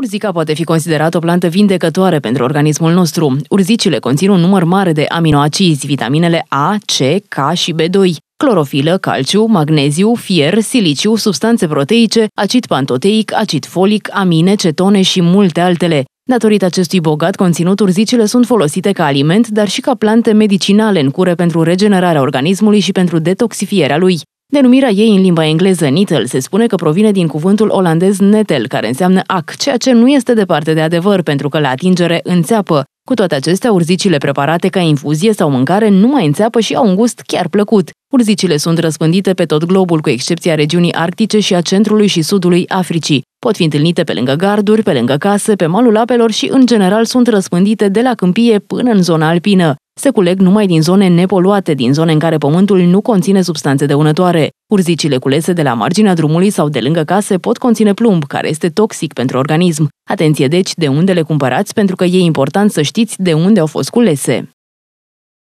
Urzica poate fi considerată o plantă vindecătoare pentru organismul nostru. Urzicile conțin un număr mare de aminoacizi, vitaminele A, C, K și B2 clorofilă, calciu, magneziu, fier, siliciu, substanțe proteice, acid pantoteic, acid folic, amine, cetone și multe altele. Datorită acestui bogat conținut, urzicile sunt folosite ca aliment, dar și ca plante medicinale în cure pentru regenerarea organismului și pentru detoxifierea lui. Denumirea ei în limba engleză Nitel se spune că provine din cuvântul olandez netel, care înseamnă ac, ceea ce nu este departe de adevăr, pentru că la atingere înțeapă. Cu toate acestea, urzicile preparate ca infuzie sau mâncare nu mai înțeapă și au un gust chiar plăcut. Urzicile sunt răspândite pe tot globul, cu excepția regiunii arctice și a centrului și sudului Africii. Pot fi întâlnite pe lângă garduri, pe lângă case, pe malul apelor și, în general, sunt răspândite de la câmpie până în zona alpină se culeg numai din zone nepoluate, din zone în care pământul nu conține substanțe dăunătoare. Urzicile culese de la marginea drumului sau de lângă case pot conține plumb, care este toxic pentru organism. Atenție deci de unde le cumpărați, pentru că e important să știți de unde au fost culese.